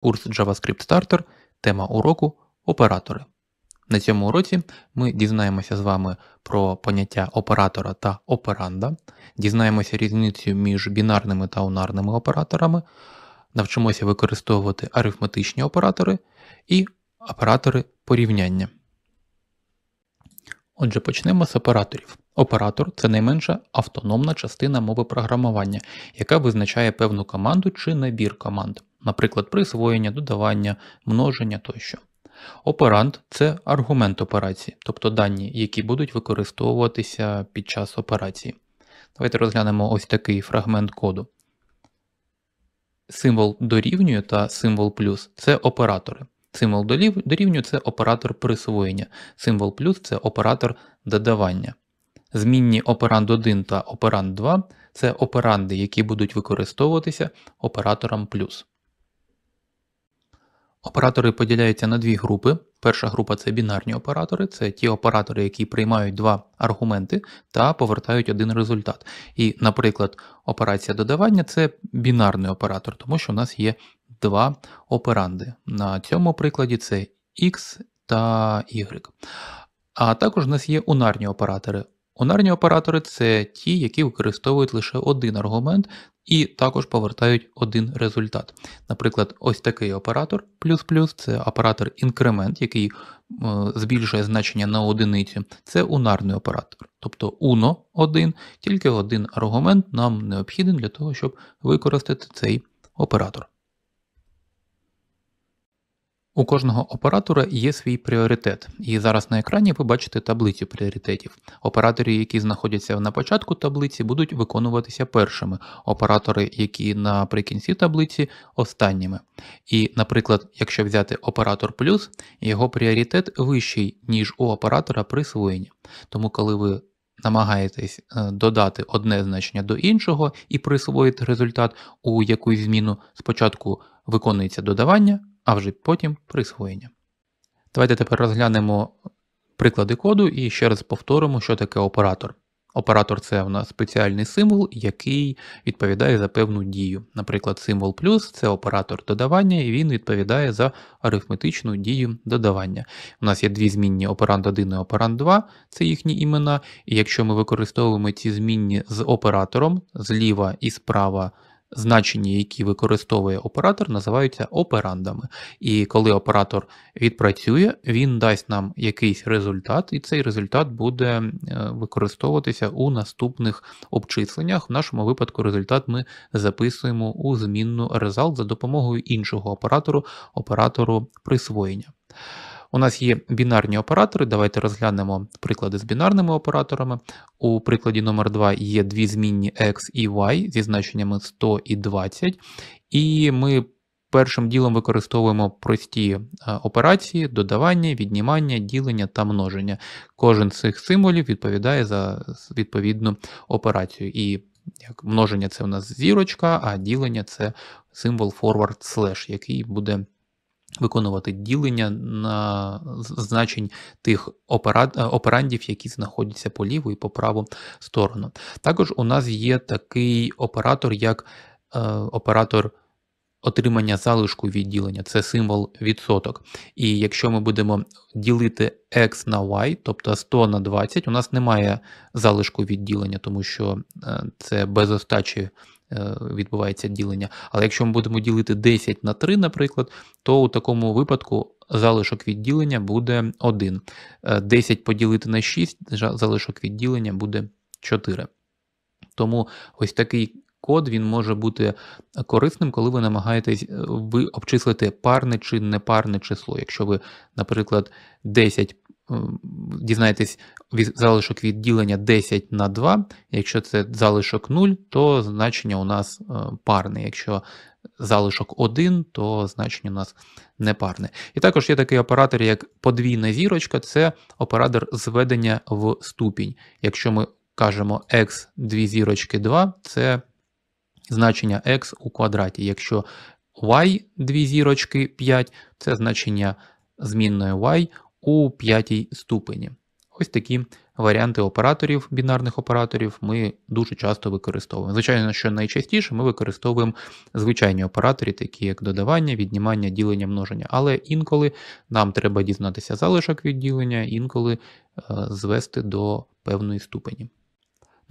Курс JavaScript Starter, тема уроку оператори. На цьому уроці ми дізнаємося з вами про поняття оператора та операнда, дізнаємося різницю між бінарними та унарними операторами, навчимося використовувати арифметичні оператори і оператори порівняння. Отже, почнемо з операторів. Оператор це найменша автономна частина мови програмування, яка визначає певну команду чи набір команд, наприклад, присвоєння, додавання, множення тощо. Оперант це аргумент операції, тобто дані, які будуть використовуватися під час операції. Давайте розглянемо ось такий фрагмент коду. Символ дорівнює та символ плюс це оператори. Символ дорівнює це оператор присвоєння, символ плюс це оператор додавання. Змінні операнд 1 та операнд 2 це операнди, які будуть використовуватися оператором плюс. Оператори поділяються на дві групи. Перша група це бінарні оператори, це ті оператори, які приймають два аргументи та повертають один результат. І, наприклад, операція додавання це бінарний оператор, тому що в нас є два операнди. На цьому прикладі це X та Y. А також у нас є унарні оператори. Унарні оператори це ті, які використовують лише один аргумент і також повертають один результат. Наприклад, ось такий оператор плюс плюс це оператор інкремент, який е, збільшує значення на одиницю. Це унарний оператор. Тобто uno 1, тільки один аргумент нам необхіден для того, щоб використати цей оператор. У кожного оператора є свій пріоритет, і зараз на екрані ви бачите таблицю пріоритетів. Оператори, які знаходяться на початку таблиці, будуть виконуватися першими, оператори, які наприкінці таблиці останніми. І, наприклад, якщо взяти оператор плюс, його пріоритет вищий, ніж у оператора присвоєння. Тому, коли ви намагаєтесь е, додати одне значення до іншого і присвоїти результат у якусь зміну, спочатку виконується додавання а вже потім присвоєння. Давайте тепер розглянемо приклади коду і ще раз повторимо, що таке оператор. Оператор це в нас спеціальний символ, який відповідає за певну дію. Наприклад, символ плюс це оператор додавання, і він відповідає за арифметичну дію додавання. У нас є дві змінні оперант 1 і операнд 2, це їхні імена. І якщо ми використовуємо ці змінні з оператором зліва і справа значення, які використовує оператор, називаються операндами. І коли оператор відпрацює, він дасть нам якийсь результат, і цей результат буде е, використовуватися у наступних обчисленнях. В нашому випадку результат ми записуємо у змінну result за допомогою іншого оператору, оператору присвоєння. У нас є бінарні оператори. Давайте розглянемо приклади з бінарними операторами. У прикладі номер 2 є дві змінні x і y зі значеннями 100 і 20. І ми першим ділом використовуємо прості е, операції: додавання, віднімання, ділення та множення. Кожен з цих символів відповідає за відповідну операцію. І як множення це у нас зірочка, а ділення це символ forward slash, який буде виконувати ділення на значень тих операндів, які знаходяться по ліву і по праву сторону. Також у нас є такий оператор, як е, оператор. Отримання залишку від ділення, це символ відсоток. І якщо ми будемо ділити x на y, тобто 100 на 20, у нас немає залишку від ділення, тому що е, це без остачі Е, відбувається ділення. Але якщо ми будемо ділити 10 на 3, наприклад, то у такому випадку залишок відділення буде 1. 10 е, поділити на 6, залишок відділення буде 4. Тому ось такий код він може бути корисним, коли ви намагаєтесь е, ви обчислити парне чи непарне число. Якщо ви, наприклад, 10 дізнаєтесь залишок від ділення 10 на 2. Якщо це залишок 0, то значення у нас е, парне. Якщо залишок 1, то значення у нас непарне. І також є такий оператор, як подвійна зірочка, це оператор зведення в ступінь. Якщо ми кажемо x 2 зірочки 2, це значення x у квадраті. Якщо y 2 зірочки 5, це значення змінної y у п'ятій ступені. Ось такі варіанти операторів, бінарних операторів ми дуже часто використовуємо. Звичайно, що найчастіше ми використовуємо звичайні оператори, такі як додавання, віднімання, ділення, множення. Але інколи нам треба дізнатися залишок відділення, інколи е, звести до певної ступені.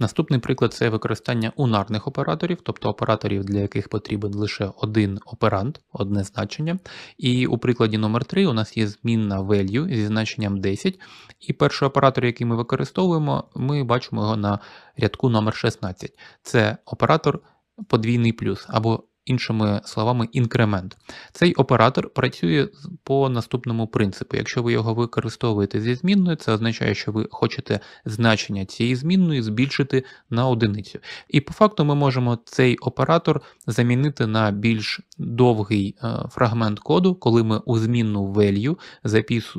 Наступний приклад це використання унарних операторів, тобто операторів, для яких потрібен лише один оперант, одне значення. І у прикладі номер 3 у нас є змінна value зі значенням 10. І перший оператор, який ми використовуємо, ми бачимо його на рядку номер 16 Це оператор подвійний плюс або іншими словами, інкремент. Цей оператор працює по наступному принципу. Якщо ви його використовуєте зі змінною, це означає, що ви хочете значення цієї змінної збільшити на одиницю. І по факту ми можемо цей оператор замінити на більш довгий е, фрагмент коду, коли ми у змінну value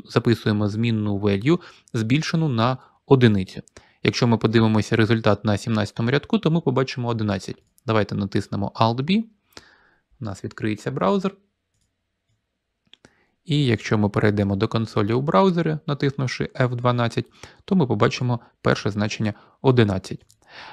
записуємо змінну value, збільшену на одиницю. Якщо ми подивимося результат на 17 му рядку, то ми побачимо 11. Давайте натиснемо Alt-B у нас відкриється браузер. І якщо ми перейдемо до консолі у браузері, натиснувши F12, то ми побачимо перше значення 11.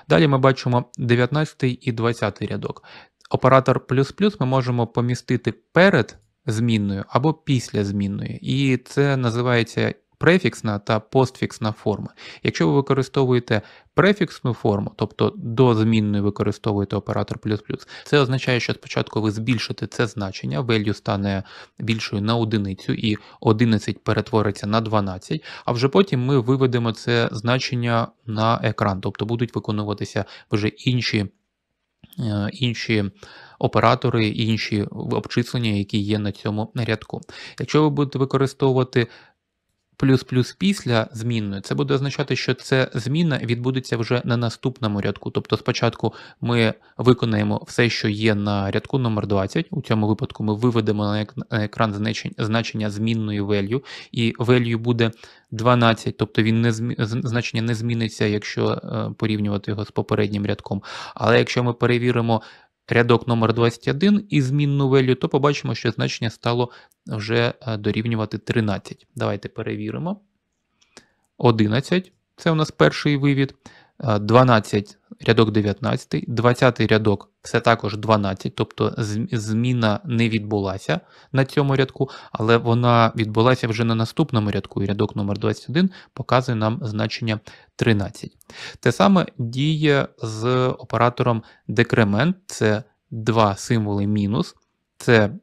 Далі ми бачимо 19 і 20 рядок. Оператор плюс плюс ми можемо помістити перед змінною або після змінної. І це називається префіксна та постфіксна форма. Якщо ви використовуєте префіксну форму, тобто до змінної використовуєте оператор плюс-плюс, це означає, що спочатку ви збільшите це значення, value стане більшою на одиницю, і 11 перетвориться на 12, а вже потім ми виведемо це значення на екран, тобто будуть виконуватися вже інші. Е, інші оператори, інші обчислення, які є на цьому рядку. Якщо ви будете використовувати плюс-плюс після змінної, це буде означати, що ця зміна відбудеться вже на наступному рядку. Тобто спочатку ми виконаємо все, що є на рядку номер 20 У цьому випадку ми виведемо на екран значення змінної value, і value буде 12, тобто він не змі... значення не зміниться, якщо е, порівнювати його з попереднім рядком. Але якщо ми перевіримо рядок номер 21 і змінну value, то побачимо, що значення стало вже е, дорівнювати 13. Давайте перевіримо. 11 це у нас перший вивід. 12 е, рядок 19, 20 рядок це також 12, тобто зміна не відбулася на цьому рядку, але вона відбулася вже на наступному рядку, і рядок номер 21 показує нам значення 13. Те саме діє з оператором декремент, це два символи мінус, це е,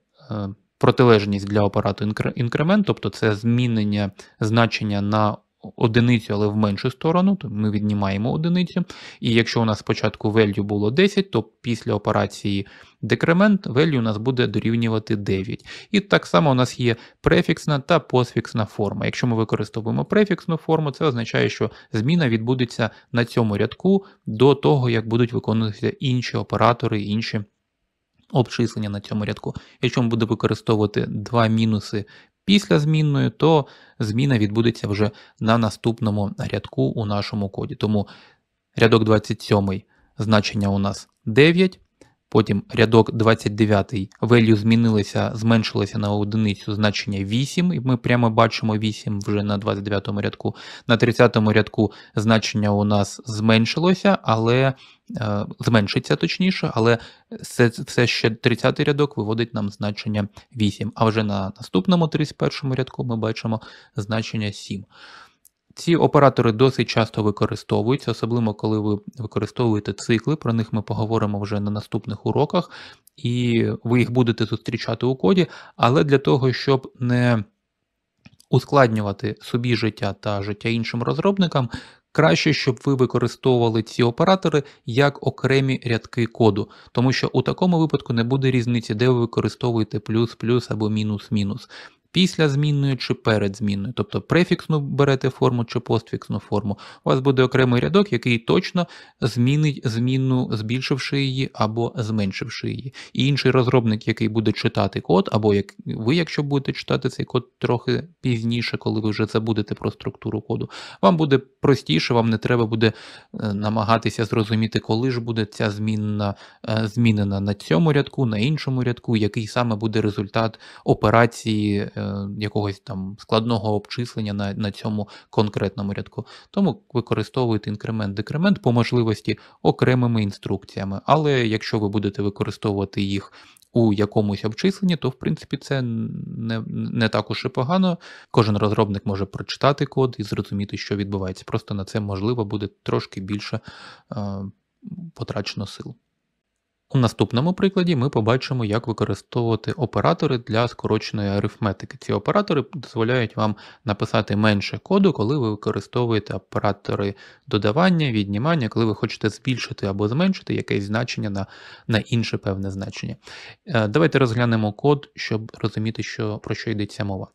протилежність для апарату інкремент, тобто це змінення значення на одиницю, але в меншу сторону, то ми віднімаємо одиницю. І якщо у нас спочатку value було 10, то після операції декремент value у нас буде дорівнювати 9. І так само у нас є префіксна та посфіксна форма. Якщо ми використовуємо префіксну форму, це означає, що зміна відбудеться на цьому рядку до того, як будуть виконуватися інші оператори, інші. Обчислення на цьому рядку. Якщо ми будемо використовувати два мінуси після змінної, то зміна відбудеться вже на наступному рядку у нашому коді. Тому рядок 27 значення у нас 9. Потім рядок 29 value змінилися, зменшилося на одиницю значення 8, і ми прямо бачимо 8 вже на 29 рядку. На 30 рядку значення у нас зменшилося, але е, зменшиться точніше, але все, все ще 30 рядок виводить нам значення 8. А вже на наступному 31 рядку ми бачимо значення 7. Ці оператори досить часто використовуються, особливо коли ви використовуєте цикли, про них ми поговоримо вже на наступних уроках, і ви їх будете зустрічати у коді, але для того, щоб не ускладнювати собі життя та життя іншим розробникам, краще, щоб ви використовували ці оператори як окремі рядки коду, тому що у такому випадку не буде різниці, де ви використовуєте плюс-плюс або мінус-мінус після змінної чи перед змінною, тобто префіксну берете форму чи постфіксну форму, у вас буде окремий рядок, який точно змінить змінну, збільшивши її або зменшивши її. І інший розробник, який буде читати код, або як ви, якщо будете читати цей код трохи пізніше, коли ви вже забудете про структуру коду, вам буде простіше, вам не треба буде е, намагатися зрозуміти, коли ж буде ця змінна е, змінена на цьому рядку, на іншому рядку, який саме буде результат операції. Е, якогось там складного обчислення на на цьому конкретному рядку. Тому використовуйте інкремент-декремент по можливості окремими інструкціями. Але якщо ви будете використовувати їх у якомусь обчисленні, то в принципі це не не так уж і погано. Кожен розробник може прочитати код і зрозуміти, що відбувається. Просто на це можливо буде трошки більше е, потрачено сил. У наступному прикладі ми побачимо, як використовувати оператори для скороченої арифметики. Ці оператори дозволяють вам написати менше коду, коли ви використовуєте оператори додавання, віднімання, коли ви хочете збільшити або зменшити якесь значення на на інше певне значення. Е, давайте розглянемо код, щоб розуміти, що, про що йдеться мова.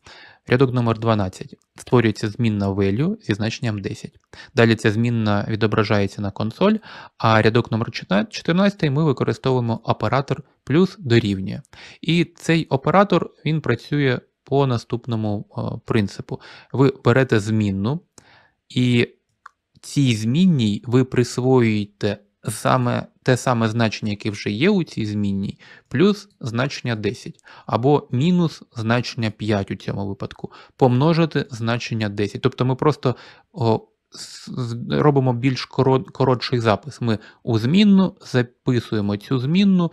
Рядок номер 12 Створюється змінна value зі значенням 10. Далі ця змінна відображається на консоль, а рядок номер 14 ми використовуємо оператор плюс дорівнює. І цей оператор він працює по наступному е, принципу. Ви берете змінну, і цій змінній ви присвоюєте саме те саме значення, яке вже є у цій змінній, плюс значення 10, або мінус значення 5 у цьому випадку, помножити значення 10. Тобто ми просто о, робимо більш коротший запис. Ми у змінну записуємо цю змінну.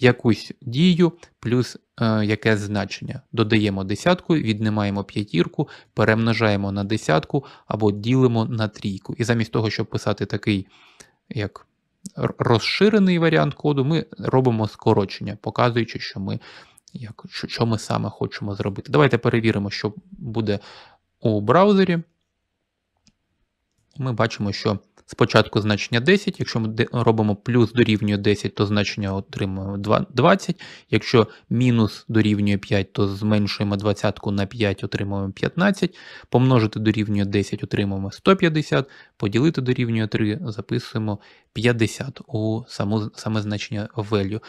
Якусь дію плюс е, якесь значення. Додаємо десятку, віднімаємо п'ятірку, перемножаємо на десятку або ділимо на трійку. І замість того, щоб писати такий, як розширений варіант коду, ми робимо скорочення, показуючи, що ми як, що, ми саме хочемо зробити. Давайте перевіримо, що буде у браузері. Ми бачимо, що Спочатку значення 10, якщо ми робимо плюс дорівнює 10, то значення отримуємо 20. Якщо мінус дорівнює 5, то зменшуємо 20 на 5, отримуємо 15. Помножити дорівнює 10, отримуємо 150, поділити дорівнює 3, записуємо 50 у саму, саме значення value.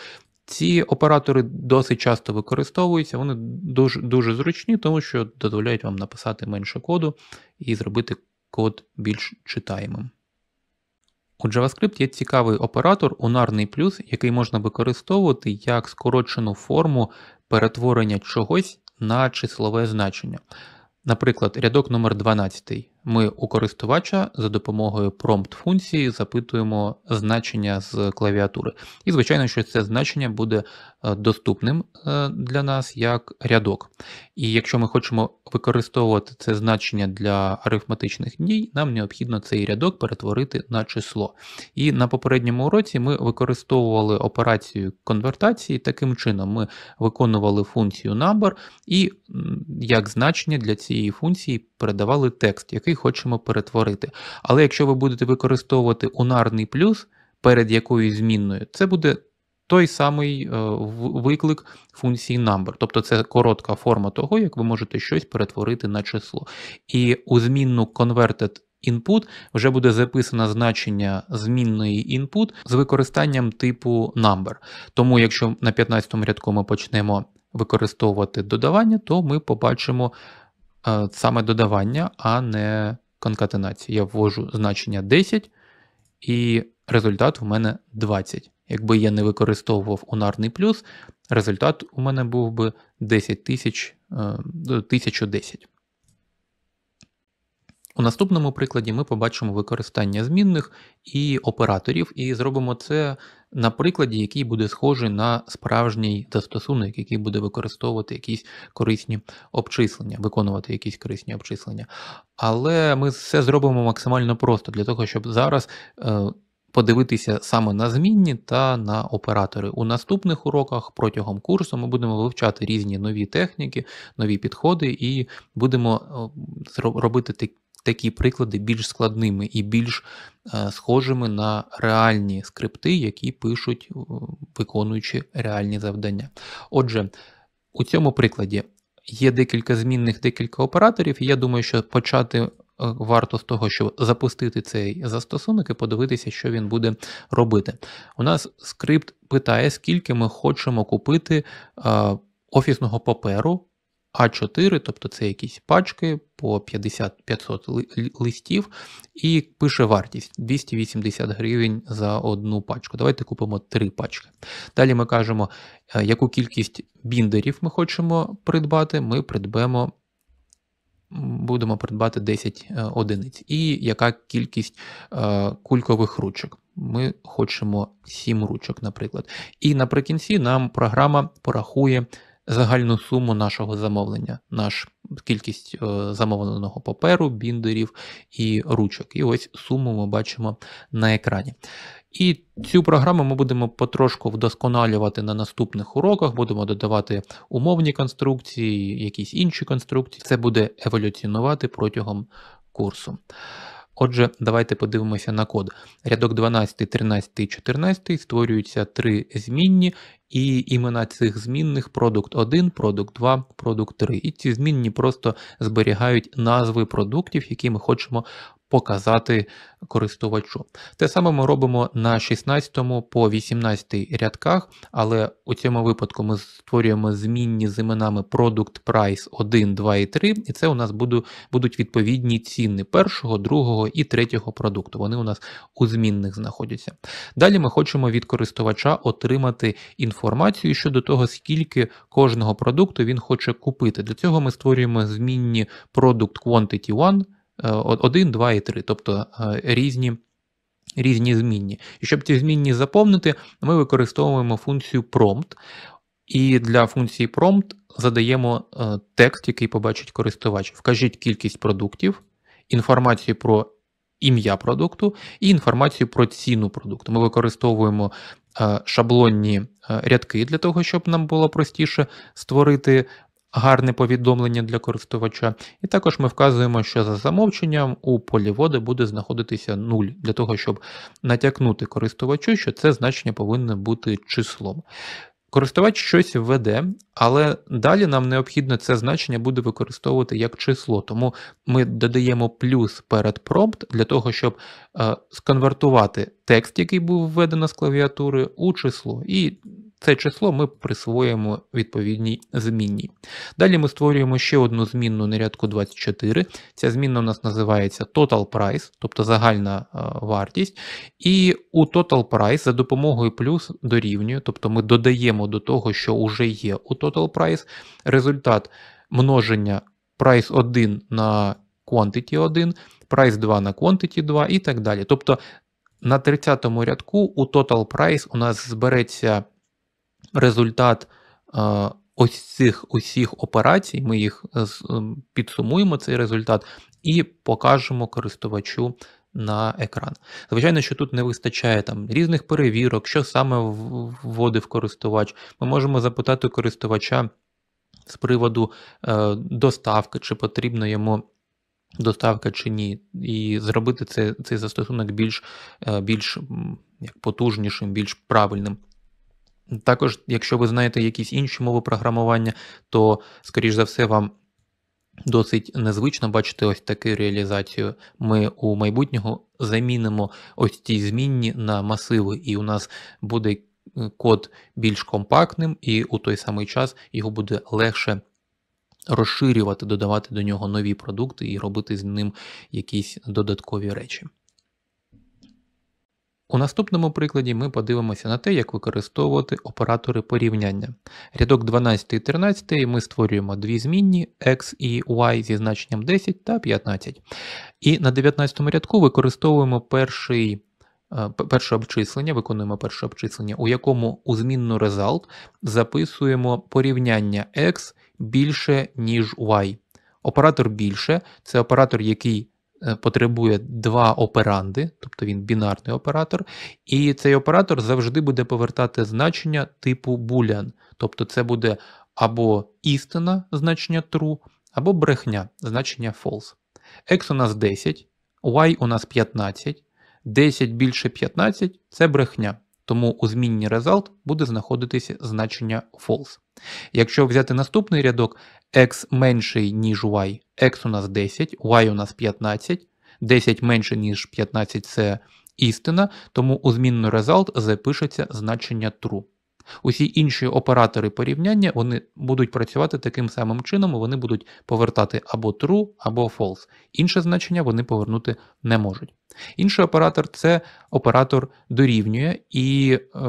Ці оператори досить часто використовуються, вони дуже дуже зручні, тому що дозволяють вам написати менше коду і зробити код більш читаємим. У JavaScript є цікавий оператор унарний плюс, який можна використовувати як скорочену форму перетворення чогось на числове значення. Наприклад, рядок номер 12 ми у користувача за допомогою prompt функції запитуємо значення з клавіатури. І, звичайно, що це значення буде е, доступним е, для нас як рядок. І якщо ми хочемо використовувати це значення для арифметичних дій, нам необхідно цей рядок перетворити на число. І на попередньому уроці ми використовували операцію конвертації. Таким чином, ми виконували функцію number і як значення для цієї функції передавали текст, який хочемо перетворити. Але якщо ви будете використовувати унарний плюс перед якоюсь змінною, це буде той самий е, виклик функції number. Тобто це коротка форма того, як ви можете щось перетворити на число. І у змінну converted Input вже буде записано значення змінної input з використанням типу number. Тому, якщо на 15 му рядку ми почнемо використовувати додавання, то ми побачимо Е, саме додавання, а не конкатенація. Я ввожу значення 10 і результат у мене 20. Якби я не використовував унарний плюс, результат у мене був би 10 тисяч 1010. Е, у наступному прикладі ми побачимо використання змінних і операторів, і зробимо це на прикладі, який буде схожий на справжній застосунок, який буде використовувати якісь корисні обчислення, виконувати якісь корисні обчислення. Але ми все зробимо максимально просто для того, щоб зараз. Е, подивитися саме на змінні та на оператори. У наступних уроках протягом курсу ми будемо вивчати різні нові техніки, нові підходи, і будемо е, робити такі такі приклади більш складними і більш е, схожими на реальні скрипти, які пишуть, е, виконуючи реальні завдання. Отже, у цьому прикладі є декілька змінних, декілька операторів, і я думаю, що почати. Е, варто з того, щоб запустити цей застосунок і подивитися, що він буде робити. У нас скрипт питає, скільки ми хочемо купити офісного паперу а4, тобто це якісь пачки по 50-500 листів, і пише вартість 280 гривень за одну пачку. Давайте купимо три пачки. Далі ми кажемо, е, яку кількість біндерів ми хочемо придбати, ми придбемо. Будемо придбати 10 е, одиниць. І яка кількість е, кулькових ручок? Ми хочемо 7 ручок, наприклад. І наприкінці нам програма порахує загальну суму нашого замовлення, наш кількість е, замовленого паперу, біндерів і ручок. І ось суму ми бачимо на екрані. І цю програму ми будемо потрошку вдосконалювати на наступних уроках, будемо додавати умовні конструкції, якісь інші конструкції. Це буде еволюціонувати протягом курсу. Отже, давайте подивимося на код. Рядок 12, 13 і 14 створюються три змінні, і імена цих змінних продукт 1, продукт 2, продукт 3. І ці змінні просто зберігають назви продуктів, які ми хочемо показати користувачу. Те саме ми робимо на 16 по 18 рядках, але у цьому випадку ми створюємо змінні з іменами Product Price 1, 2 і 3, і це у нас будуть відповідні ціни першого, другого і третього продукту. Вони у нас у змінних знаходяться. Далі ми хочемо від користувача отримати інформацію щодо того, скільки кожного продукту він хоче купити. Для цього ми створюємо змінні Product Quantity 1. 1, е, 2 і 3, тобто е, різні різні змінні. І щоб ці змінні заповнити, ми використовуємо функцію prompt. І для функції prompt задаємо е, текст, який побачить користувач. Вкажіть кількість продуктів, інформацію про ім'я продукту і інформацію про ціну продукту. Ми використовуємо шаблонні рядки для того, щоб нам було простіше створити гарне повідомлення для користувача. І також ми вказуємо, що за замовченням у полі води буде знаходитися 0, для того, щоб натякнути користувачу, що це значення повинно бути числом. Користувач щось введе, але далі нам необхідно це значення буде використовувати як число, тому ми додаємо плюс перед промпт для того, щоб е, сконвертувати текст, який був введено з клавіатури, у число. І це число ми присвоїмо відповідній змінні. Далі ми створюємо ще одну змінну на рядку 24. Ця змінна у нас називається Total Price, тобто загальна е, вартість. І у Total Price за допомогою плюс дорівнює, тобто ми додаємо до того, що вже є у Total Price, результат множення price 1 на quantity 1, price 2 на quantity 2 і так далі. Тобто на 30 му рядку у Total Price у нас збереться результат ось цих усіх операцій, ми їх е, е, підсумуємо, цей результат, і покажемо користувачу на екран. Звичайно, що тут не вистачає там різних перевірок, що саме вводив користувач. Ми можемо запитати користувача з приводу е, доставки, чи потрібна йому доставка чи ні, і зробити це, цей застосунок більш, е, більш як потужнішим, більш правильним. Також, якщо ви знаєте якісь інші мови програмування, то, скоріш за все, вам досить незвично бачити ось таку реалізацію. Ми у майбутнього замінимо ось ці змінні на масиви, і у нас буде е, код більш компактним, і у той самий час його буде легше розширювати, додавати до нього нові продукти і робити з ним якісь додаткові речі. У наступному прикладі ми подивимося на те, як використовувати оператори порівняння. Рядок 12 і 13 ми створюємо дві змінні x і y зі значенням 10 та 15. І на 19 рядку використовуємо перший. Е, перше обчислення, виконуємо перше обчислення, у якому у змінну result записуємо порівняння x більше, ніж y. Оператор більше це оператор, який Е, потребує два операнди, тобто він бінарний оператор, і цей оператор завжди буде повертати значення типу boolean. Тобто це буде або істина значення true, або брехня значення false. X у нас 10, y у нас 15, 10 більше 15 це брехня тому у змінні result буде знаходитися значення false. Якщо взяти наступний рядок, x менший, ніж y, x у нас 10, y у нас 15, 10 менше, ніж 15 це істина, тому у змінну result запишеться значення true усі інші оператори порівняння вони будуть працювати таким самим чином, вони будуть повертати або true, або false. Інше значення вони повернути не можуть. Інший оператор це оператор дорівнює, і е,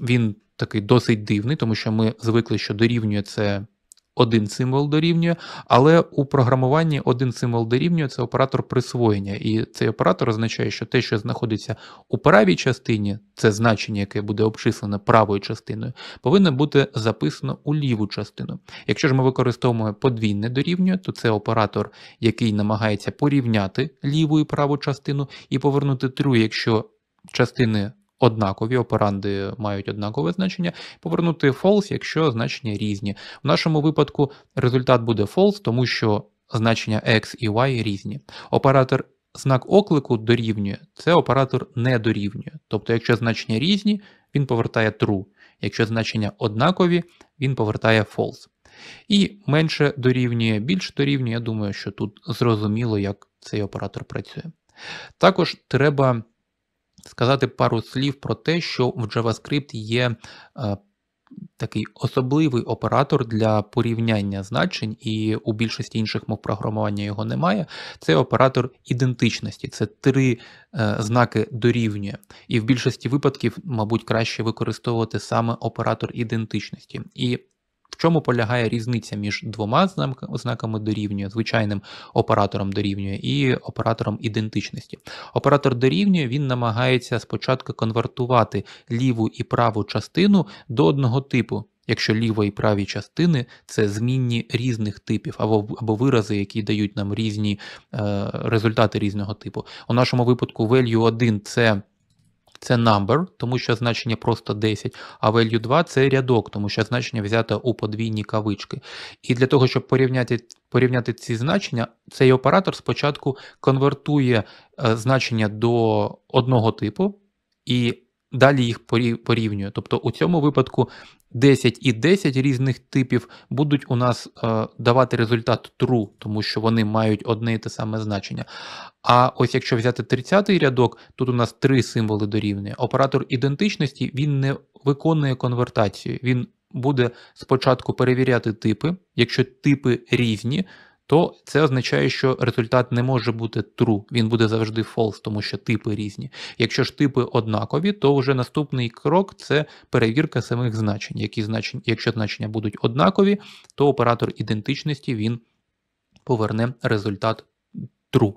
він такий досить дивний, тому що ми звикли, що дорівнює це один символ дорівнює, але у програмуванні один символ дорівнює це оператор присвоєння. І цей оператор означає, що те, що знаходиться у правій частині, це значення, яке буде обчислене правою частиною, повинно бути записано у ліву частину. Якщо ж ми використовуємо подвійне дорівнює, то це оператор, який намагається порівняти ліву і праву частину, і повернути true, якщо частини однакові, операнди мають однакове значення, повернути false, якщо значення різні. В нашому випадку результат буде false, тому що значення x і y різні. Оператор знак оклику дорівнює, це оператор не дорівнює. Тобто, якщо значення різні, він повертає true, якщо значення однакові, він повертає false. І менше дорівнює, більше дорівнює, я думаю, що тут зрозуміло, як цей оператор працює. Також треба сказати пару слів про те, що в JavaScript є е, такий особливий оператор для порівняння значень, і у більшості інших мов програмування його немає. Це оператор ідентичності, це три е, знаки дорівнює. І в більшості випадків, мабуть, краще використовувати саме оператор ідентичності. І в чому полягає різниця між двома знаками дорівнює, звичайним оператором дорівнює і оператором ідентичності. Оператор дорівнює він намагається спочатку конвертувати ліву і праву частину до одного типу. Якщо ліва і праві частини це змінні різних типів, або або вирази, які дають нам різні е, результати різного типу. У нашому випадку value 1 це це number, тому що значення просто 10, а value 2 це рядок, тому що значення взято у подвійні кавички. І для того, щоб порівняти порівняти ці значення, цей оператор спочатку конвертує е, значення до одного типу і далі їх порівнює. Тобто у цьому випадку 10 і 10 різних типів будуть у нас е, давати результат true, тому що вони мають одне і те саме значення. А ось якщо взяти 30-й рядок, тут у нас три символи дорівнює. Оператор ідентичності він не виконує конвертацію. Він буде спочатку перевіряти типи. Якщо типи різні, то це означає, що результат не може бути true, він буде завжди false, тому що типи різні. Якщо ж типи однакові, то вже наступний крок це перевірка самих значень. Які значення, Якщо значення будуть однакові, то оператор ідентичності він поверне результат true.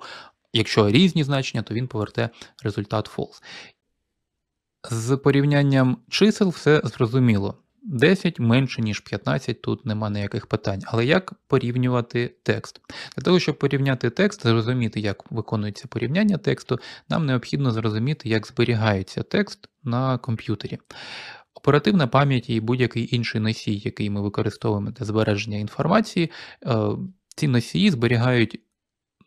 Якщо різні значення, то він поверне результат false. З порівнянням чисел все зрозуміло. 10 менше, ніж 15, тут нема ніяких питань. Але як порівнювати текст? Для того, щоб порівняти текст, зрозуміти, як виконується порівняння тексту, нам необхідно зрозуміти, як зберігається текст на комп'ютері. Оперативна пам'ять і будь-який інший носій, який ми використовуємо для збереження інформації, е, ці носії зберігають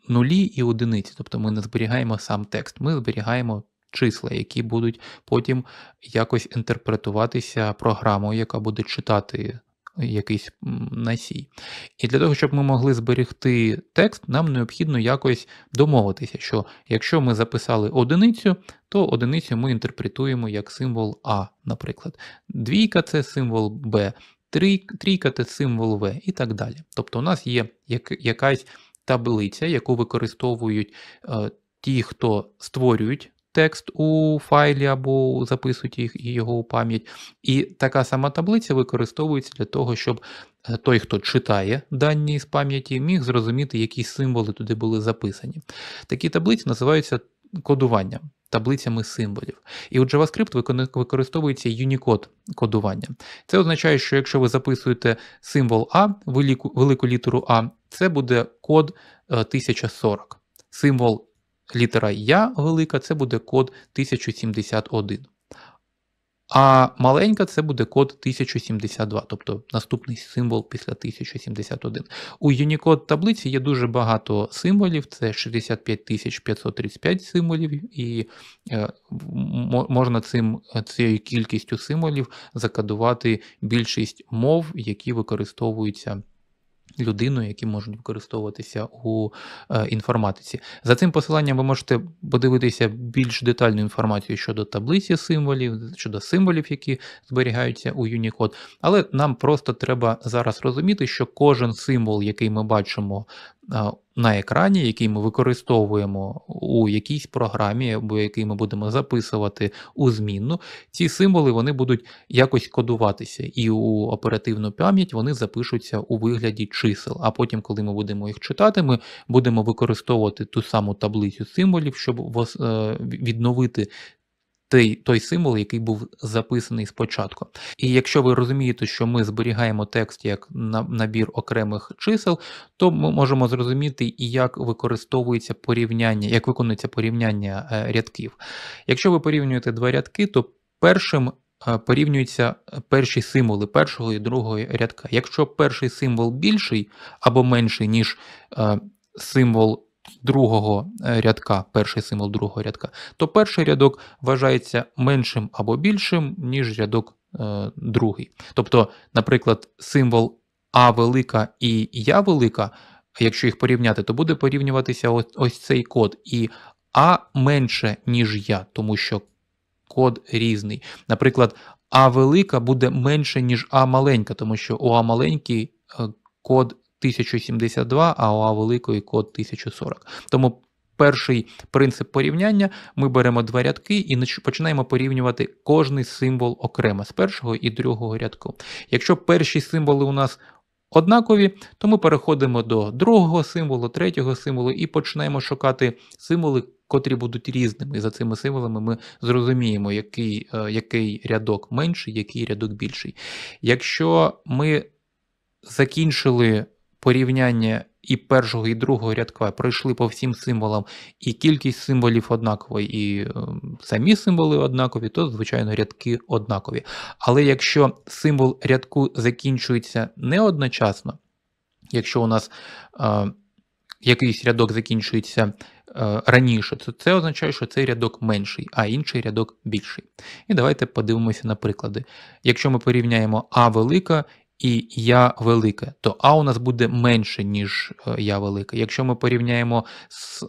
нулі і одиниці, тобто ми не зберігаємо сам текст, ми зберігаємо числа, які будуть потім якось інтерпретуватися програмою, яка буде читати е, якийсь носій. І для того, щоб ми могли зберегти текст, нам необхідно якось домовитися, що якщо ми записали одиницю, то одиницю ми інтерпретуємо як символ А, наприклад. Двійка це символ Б, трійка це символ В і так далі. Тобто у нас є якась таблиця, яку використовують е, ті, хто створюють текст у файлі або записують їх його у пам'ять. І така сама таблиця використовується для того, щоб е, той, хто читає дані з пам'яті, міг зрозуміти, які символи туди були записані. Такі таблиці називаються кодуванням. Таблицями символів. І у JavaScript використовується Unicode кодування. Це означає, що якщо ви записуєте символ А, велику велику літеру А, це буде код 1040. Е, символ літера Я велика це буде код 1071. А маленька це буде код 1072, тобто наступний символ після 1071. У Unicode таблиці є дуже багато символів, це 65535 символів, і е, можна цим, цією кількістю символів закадувати більшість мов, які використовуються людиною, які можуть використовуватися у е, інформатиці. За цим посиланням ви можете подивитися більш детальну інформацію щодо таблиці символів, щодо символів, які зберігаються у Unicode. Але нам просто треба зараз розуміти, що кожен символ, який ми бачимо на екрані, який ми використовуємо у якійсь програмі, або який ми будемо записувати у змінну, ці символи вони будуть якось кодуватися, і у оперативну пам'ять вони запишуться у вигляді чисел. А потім, коли ми будемо їх читати, ми будемо використовувати ту саму таблицю символів, щоб е, відновити той той символ, який був записаний спочатку. І якщо ви розумієте, що ми зберігаємо текст як набір окремих чисел, то ми можемо зрозуміти і як використовується порівняння, як виконується порівняння е, рядків. Якщо ви порівнюєте два рядки, то першим е, порівнюються е, перші символи першого і другого рядка. Якщо перший символ більший або менший, ніж символ другого е, рядка, перший символ другого рядка, то перший рядок вважається меншим або більшим, ніж рядок е, другий. Тобто, наприклад, символ А велика і Я велика, якщо їх порівняти, то буде порівнюватися ось, ось цей код. І А менше, ніж я, тому що код різний. Наприклад, А велика буде менше, ніж А маленька, тому що у А маленький е, код 1072, а у А великої код 1040. Тому перший принцип порівняння: ми беремо два рядки і починаємо порівнювати кожний символ окремо з першого і другого рядку. Якщо перші символи у нас Однакові, то ми переходимо до другого символу, третього символу і починаємо шукати символи, котрі будуть різними. І за цими символами ми зрозуміємо, який е, який рядок менший, який рядок більший. Якщо ми закінчили порівняння і першого, і другого рядка пройшли по всім символам, і кількість символів однакова, і ем, самі символи однакові, то, звичайно, рядки однакові. Але якщо символ рядку закінчується не одночасно, якщо у нас е, якийсь рядок закінчується е, раніше, то це означає, що цей рядок менший, а інший рядок більший. І давайте подивимося на приклади. Якщо ми порівняємо А велика і я велике, то А у нас буде менше, ніж е, я велике. Якщо ми порівняємо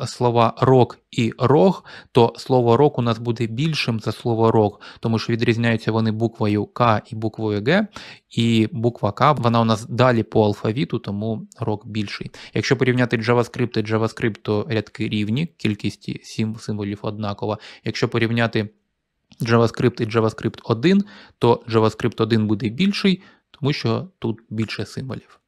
слова рок і рог, то слово рок у нас буде більшим за слово рок, тому що відрізняються вони буквою К і буквою Г, і буква К вона у нас далі по алфавіту, тому рок більший. Якщо порівняти JavaScript і JavaScript, то рядки рівні, кількість символів однакова. Якщо порівняти JavaScript і JavaScript 1, то JavaScript 1 буде більший тому що тут більше символів.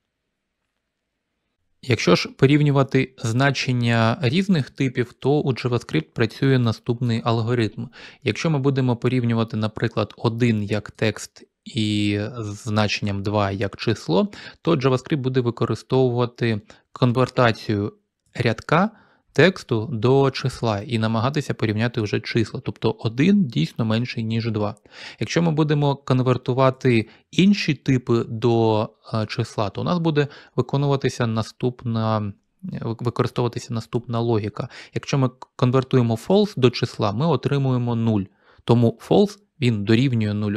Якщо ж порівнювати значення різних типів, то у JavaScript працює наступний алгоритм. Якщо ми будемо порівнювати, наприклад, один як текст і значенням 2 як число, то JavaScript буде використовувати конвертацію рядка тексту до числа і намагатися порівняти вже числа, тобто 1 дійсно менший, ніж 2. Якщо ми будемо конвертувати інші типи до е, числа, то у нас буде виконуватися наступна. Е, використовуватися наступна логіка. Якщо ми конвертуємо false до числа, ми отримуємо 0. Тому false він дорівнює 0.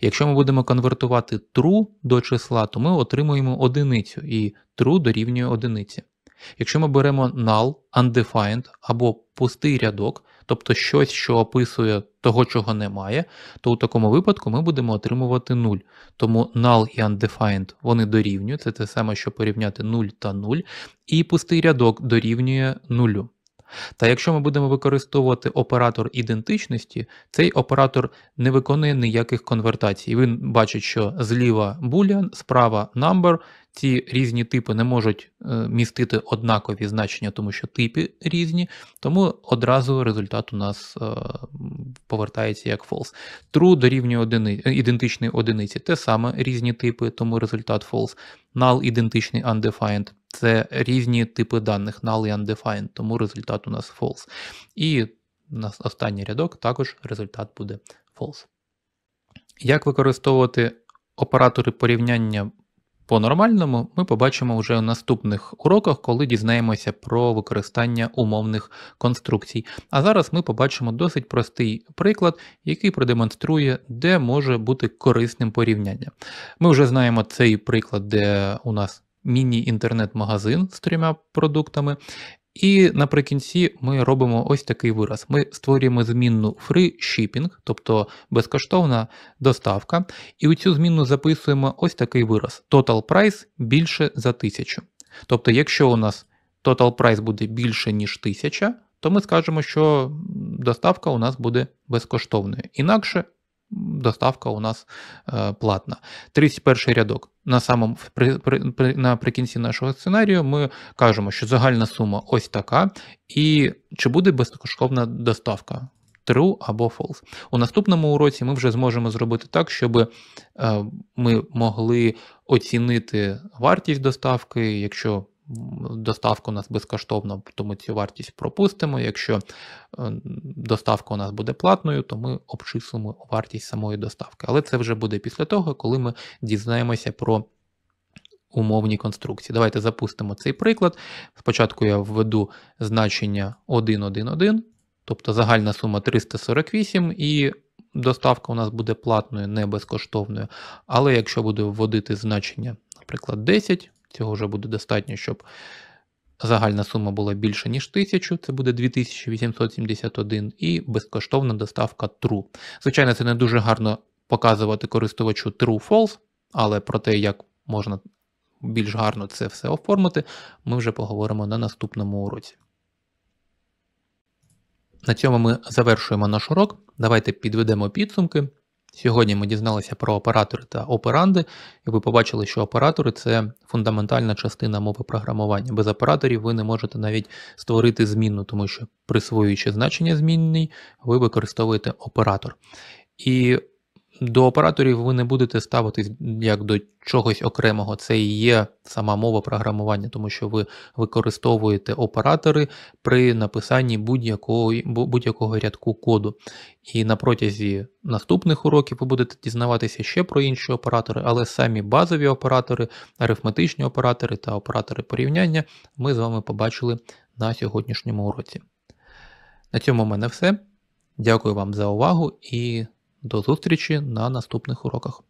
Якщо ми будемо конвертувати true до числа, то ми отримуємо одиницю, і true дорівнює одиниці. Якщо ми беремо null, undefined або пустий рядок, тобто щось, що описує того, чого немає, то у такому випадку ми будемо отримувати 0. Тому null і undefined вони дорівнюють, це те саме, що порівняти 0 та 0, і пустий рядок дорівнює 0. Та якщо ми будемо використовувати оператор ідентичності, цей оператор не виконує ніяких конвертацій. Він бачить, що зліва boolean, справа number, ці різні типи не можуть е, містити однакові значення, тому що типи різні, тому одразу результат у нас е, повертається як false. True дорівнює одини, ідентичний одиниці, те саме різні типи, тому результат false. Null ідентичний undefined. Це різні типи даних, null і undefined, тому результат у нас false. І нас останній рядок також результат буде false. Як використовувати оператори порівняння по-нормальному ми побачимо вже у наступних уроках, коли дізнаємося про використання умовних конструкцій. А зараз ми побачимо досить простий приклад, який продемонструє, де може бути корисним порівняння. Ми вже знаємо цей приклад, де у нас міні-інтернет-магазин з трьома продуктами, і наприкінці ми робимо ось такий вираз. Ми створюємо змінну free shipping, тобто безкоштовна доставка. І у цю змінну записуємо ось такий вираз: total price більше за 1000. Тобто, якщо у нас total price буде більше, ніж 1000, то ми скажемо, що доставка у нас буде безкоштовною. Інакше доставка у нас е, платна. 31 рядок. На самому при, при, наприкінці нашого сценарію ми кажемо, що загальна сума ось така, і чи буде безкоштовна доставка. True або false. У наступному уроці ми вже зможемо зробити так, щоб е, ми могли оцінити вартість доставки, якщо Доставка у нас безкоштовна, ми цю вартість пропустимо. Якщо е, доставка у нас буде платною, то ми обчислимо вартість самої доставки. Але це вже буде після того, коли ми дізнаємося про умовні конструкції. Давайте запустимо цей приклад. Спочатку я введу значення 1.1.1, тобто загальна сума 348. і Доставка у нас буде платною, не безкоштовною. Але якщо буду вводити значення, наприклад, 10, Цього вже буде достатньо, щоб загальна сума була більше, ніж 1000, це буде 2871, і безкоштовна доставка true. Звичайно, це не дуже гарно показувати користувачу true false, але про те, як можна більш гарно це все оформити, ми вже поговоримо на наступному уроці. На цьому ми завершуємо наш урок. Давайте підведемо підсумки. Сьогодні ми дізналися про оператори та операнди, і ви побачили, що оператори це фундаментальна частина мови програмування. Без операторів ви не можете навіть створити змінну, тому що присвоюючи значення змінний, ви використовуєте оператор. І до операторів ви не будете ставитись як до чогось окремого. Це і є сама мова програмування, тому що ви використовуєте оператори при написанні будь-якого будь-якого рядку коду. І на протязі наступних уроків ви будете дізнаватися ще про інші оператори, але самі базові оператори, арифметичні оператори та оператори порівняння ми з вами побачили на сьогоднішньому уроці. На цьому в мене все. Дякую вам за увагу і. До зустрічі на наступних уроках.